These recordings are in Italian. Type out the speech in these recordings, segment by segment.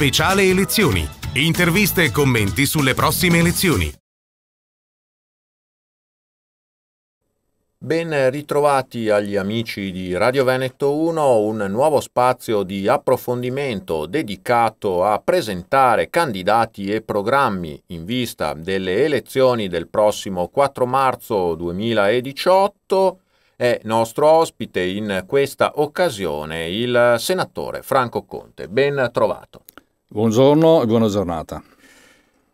speciale elezioni. Interviste e commenti sulle prossime elezioni. Ben ritrovati agli amici di Radio Veneto 1, un nuovo spazio di approfondimento dedicato a presentare candidati e programmi in vista delle elezioni del prossimo 4 marzo 2018. È nostro ospite in questa occasione il senatore Franco Conte. Ben trovato. Buongiorno e buona giornata.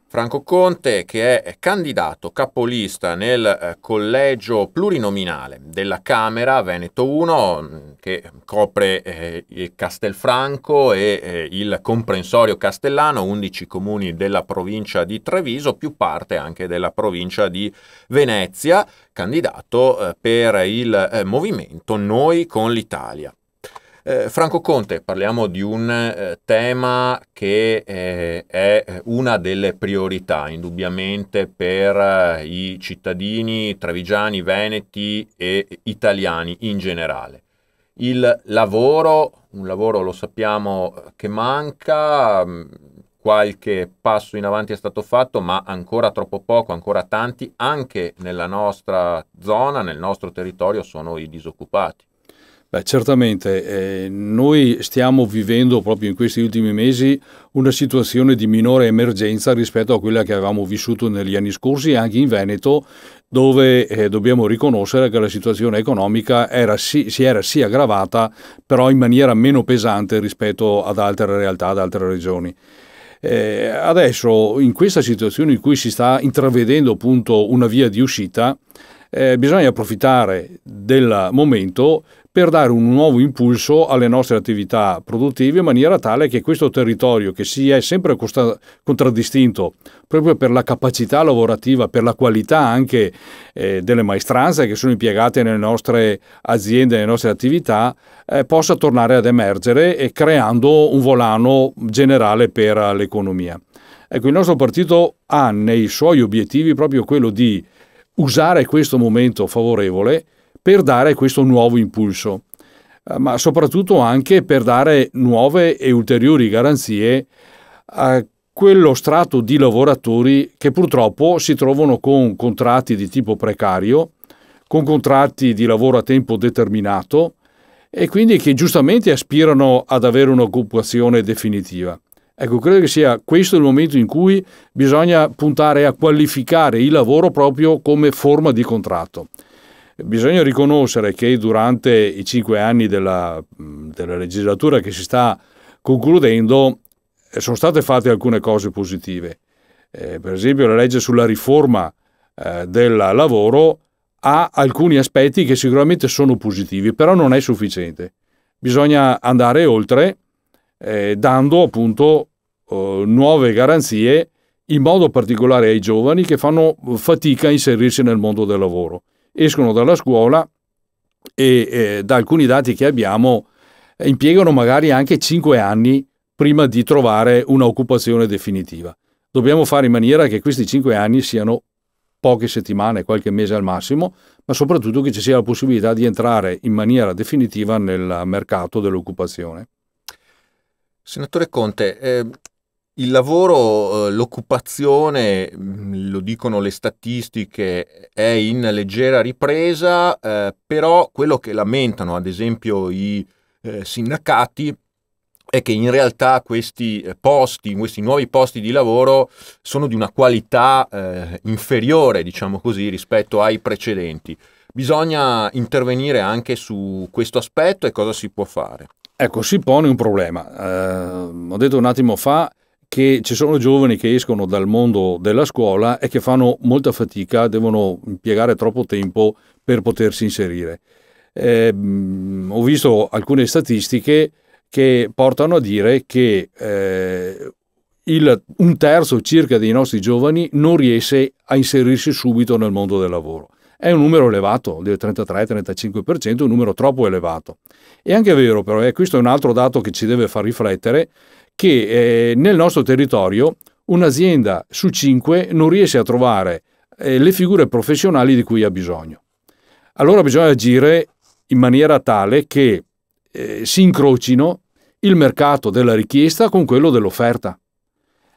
Franco Conte, che è candidato capolista nel eh, collegio plurinominale della Camera Veneto 1, mm, che copre eh, Castelfranco e eh, il comprensorio castellano, 11 comuni della provincia di Treviso, più parte anche della provincia di Venezia, candidato eh, per il eh, movimento Noi con l'Italia. Eh, Franco Conte, parliamo di un eh, tema che eh, è una delle priorità indubbiamente per eh, i cittadini trevigiani, veneti e italiani in generale. Il lavoro, un lavoro lo sappiamo che manca, mm, qualche passo in avanti è stato fatto, ma ancora troppo poco, ancora tanti, anche nella nostra zona, nel nostro territorio sono i disoccupati. Beh, certamente, eh, noi stiamo vivendo proprio in questi ultimi mesi una situazione di minore emergenza rispetto a quella che avevamo vissuto negli anni scorsi anche in Veneto dove eh, dobbiamo riconoscere che la situazione economica era sì, si era sì aggravata però in maniera meno pesante rispetto ad altre realtà, ad altre regioni. Eh, adesso in questa situazione in cui si sta intravedendo appunto una via di uscita eh, bisogna approfittare del momento per dare un nuovo impulso alle nostre attività produttive in maniera tale che questo territorio che si è sempre costa- contraddistinto proprio per la capacità lavorativa, per la qualità anche eh, delle maestranze che sono impiegate nelle nostre aziende, nelle nostre attività, eh, possa tornare ad emergere e creando un volano generale per l'economia. Ecco, il nostro partito ha nei suoi obiettivi proprio quello di usare questo momento favorevole per dare questo nuovo impulso, eh, ma soprattutto anche per dare nuove e ulteriori garanzie a quello strato di lavoratori che purtroppo si trovano con contratti di tipo precario, con contratti di lavoro a tempo determinato e quindi che giustamente aspirano ad avere un'occupazione definitiva. Ecco, credo che sia questo il momento in cui bisogna puntare a qualificare il lavoro proprio come forma di contratto. Bisogna riconoscere che durante i cinque anni della, della legislatura che si sta concludendo eh, sono state fatte alcune cose positive. Eh, per esempio la legge sulla riforma eh, del lavoro ha alcuni aspetti che sicuramente sono positivi, però non è sufficiente. Bisogna andare oltre eh, dando appunto eh, nuove garanzie in modo particolare ai giovani che fanno fatica a inserirsi nel mondo del lavoro. Escono dalla scuola e eh, da alcuni dati che abbiamo eh, impiegano magari anche 5 anni prima di trovare un'occupazione definitiva. Dobbiamo fare in maniera che questi 5 anni siano poche settimane, qualche mese al massimo, ma soprattutto che ci sia la possibilità di entrare in maniera definitiva nel mercato dell'occupazione. Senatore Conte, eh, il lavoro, eh, l'occupazione, mm, lo dicono le statistiche, è in leggera ripresa, eh, però quello che lamentano ad esempio i eh, sindacati è che in realtà questi eh, posti, questi nuovi posti di lavoro sono di una qualità inferiore, diciamo così, rispetto ai precedenti. Bisogna intervenire anche su questo aspetto e cosa si può fare. Ecco, si pone un problema. Eh, ho detto un attimo fa che ci sono giovani che escono dal mondo della scuola e che fanno molta fatica, devono impiegare troppo tempo per potersi inserire. Eh, ho visto alcune statistiche che portano a dire che eh, il, un terzo circa dei nostri giovani non riesce a inserirsi subito nel mondo del lavoro. È un numero elevato, del 33-35%, un numero troppo elevato. È anche vero però, e eh, questo è un altro dato che ci deve far riflettere, che eh, nel nostro territorio un'azienda su cinque non riesce a trovare eh, le figure professionali di cui ha bisogno. Allora bisogna agire in maniera tale che eh, si incrocino il mercato della richiesta con quello dell'offerta.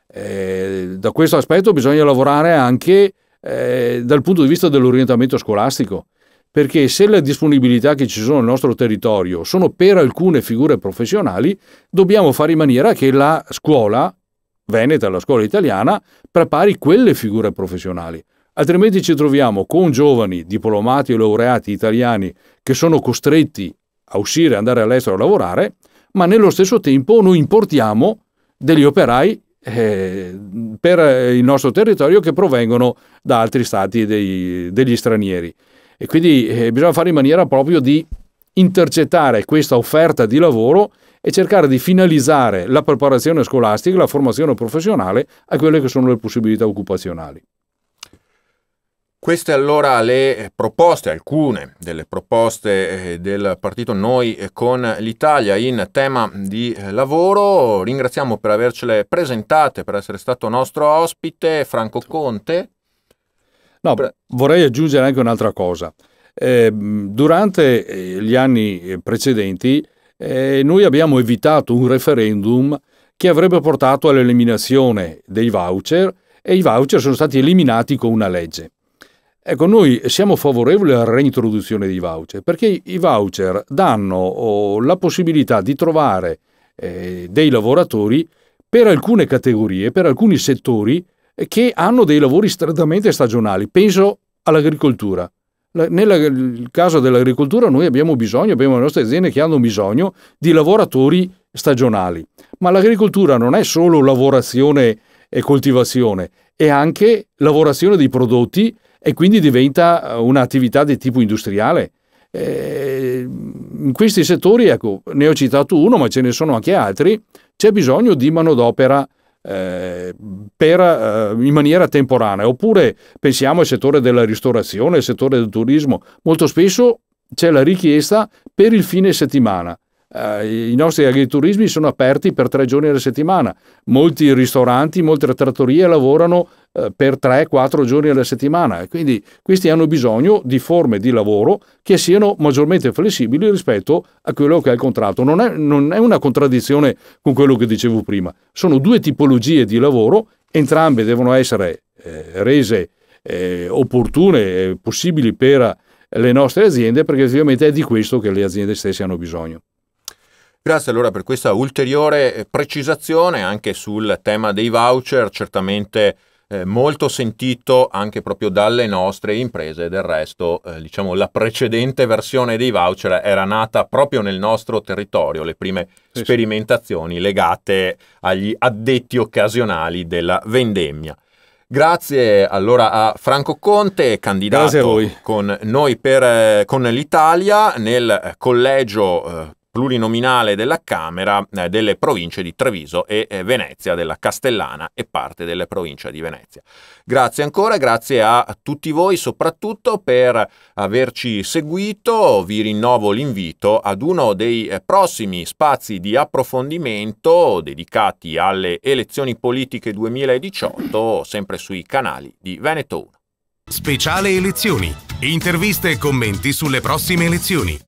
Eh, da questo aspetto bisogna lavorare anche eh, dal punto di vista dell'orientamento scolastico. Perché se le disponibilità che ci sono nel nostro territorio sono per alcune figure professionali, dobbiamo fare in maniera che la scuola veneta, la scuola italiana, prepari quelle figure professionali. Altrimenti ci troviamo con giovani diplomati o laureati italiani che sono costretti a uscire, andare all'estero a lavorare, ma nello stesso tempo noi importiamo degli operai eh, per il nostro territorio che provengono da altri stati dei, degli stranieri. E quindi eh, bisogna fare in maniera proprio di intercettare questa offerta di lavoro e cercare di finalizzare la preparazione scolastica, la formazione professionale a quelle che sono le possibilità occupazionali. Queste allora le eh, proposte, alcune delle proposte eh, del partito Noi con l'Italia in tema di eh, lavoro. Ringraziamo per avercele presentate, per essere stato nostro ospite, Franco Conte. No, vorrei aggiungere anche un'altra cosa. Ehm, eh, durante gli anni precedenti eh, noi abbiamo evitato un referendum che avrebbe portato all'eliminazione dei voucher e i voucher sono stati eliminati con una legge. Ecco, noi siamo favorevoli alla reintroduzione di voucher perché i voucher danno oh, la possibilità di trovare eh, dei lavoratori per alcune categorie, per alcuni settori eh, che hanno dei lavori strettamente stagionali. Penso all'agricoltura. Nel caso dell'agricoltura noi abbiamo bisogno, abbiamo le nostre aziende che hanno bisogno di lavoratori stagionali, ma l'agricoltura non è solo lavorazione e coltivazione, è anche lavorazione dei prodotti e quindi diventa eh, un'attività di tipo industriale. Eh, in questi settori, ecco, ne ho citato uno, ma ce ne sono anche altri, c'è bisogno di manodopera eh, eh, in maniera temporanea. Oppure pensiamo al settore della ristorazione, al settore del turismo. Molto spesso c'è la richiesta per il fine settimana. Eh, I nostri agriturismi sono aperti per tre giorni alla settimana, molti ristoranti, molte trattorie lavorano eh, per 3 quattro giorni alla settimana. Quindi questi hanno bisogno di forme di lavoro che siano maggiormente flessibili rispetto a quello che è il contratto. Non è, non è una contraddizione con quello che dicevo prima. Sono due tipologie di lavoro, entrambe devono essere eh, rese eh, opportune e possibili per le nostre aziende perché effettivamente è di questo che le aziende stesse hanno bisogno. Grazie allora per questa ulteriore eh, precisazione anche sul tema dei voucher, certamente eh, molto sentito anche proprio dalle nostre imprese. Del resto, eh, diciamo, la precedente versione dei voucher era nata proprio nel nostro territorio, le prime sì, sperimentazioni sì. legate agli addetti occasionali della vendemmia. Grazie allora a Franco Conte, candidato con noi per, eh, con l'Italia nel eh, collegio plurinominale della Camera eh, delle province di Treviso e eh, Venezia, della Castellana e parte delle province di Venezia. Grazie ancora, grazie a tutti voi soprattutto per averci seguito, vi rinnovo l'invito ad uno dei eh, prossimi spazi di approfondimento dedicati alle elezioni politiche 2018, sempre sui canali di Veneto 1. Speciale elezioni, interviste e commenti sulle prossime elezioni.